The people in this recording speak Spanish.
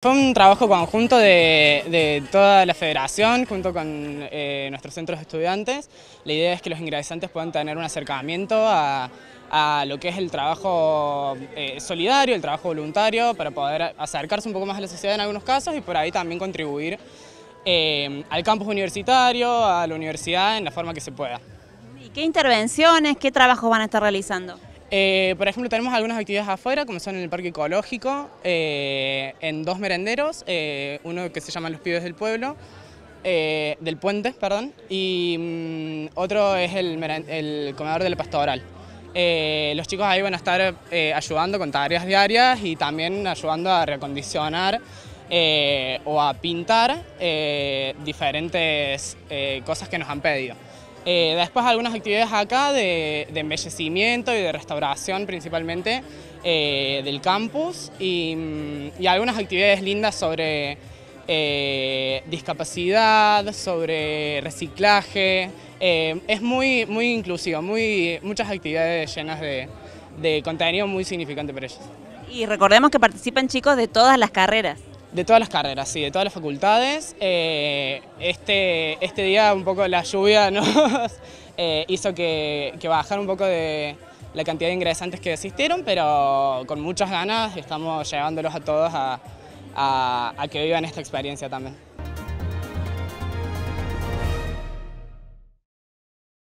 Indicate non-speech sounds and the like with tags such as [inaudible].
Fue un trabajo conjunto de, toda la federación junto con eh, nuestros centros de estudiantes. La idea es que los ingresantes puedan tener un acercamiento a, lo que es el trabajo eh, solidario, el trabajo voluntario, para poder acercarse un poco más a la sociedad en algunos casos y por ahí también contribuir eh, al campus universitario, a la universidad en la forma que se pueda. qué intervenciones, qué trabajo van a estar realizando? Eh, por ejemplo, tenemos algunas actividades afuera, como son en el Parque Ecológico, eh, en dos merenderos, eh, uno que se llama Los Pibes del Pueblo, del Puente, perdón, y mm, otro es el, Comedor del Pastoral. los chicos ahí van a estar ayudando con tareas diarias y también ayudando a reacondicionar o a pintar diferentes cosas que nos han pedido. Eh, después algunas actividades acá de, embellecimiento y de restauración principalmente eh, del campus mm, y, algunas actividades lindas sobre eh, discapacidad, sobre reciclaje. es muy, muy inclusivo, muy, muchas actividades llenas de, de contenido muy significante para ellos. Y recordemos que participan chicos de todas las carreras. De todas las carreras, sí, de todas las facultades. Eh, este, este día un poco la lluvia [laughs] nos eh, hizo que, que un poco de la cantidad de ingresantes que desistieron, pero con muchas ganas estamos llevándolos a todos a que vivan esta experiencia también.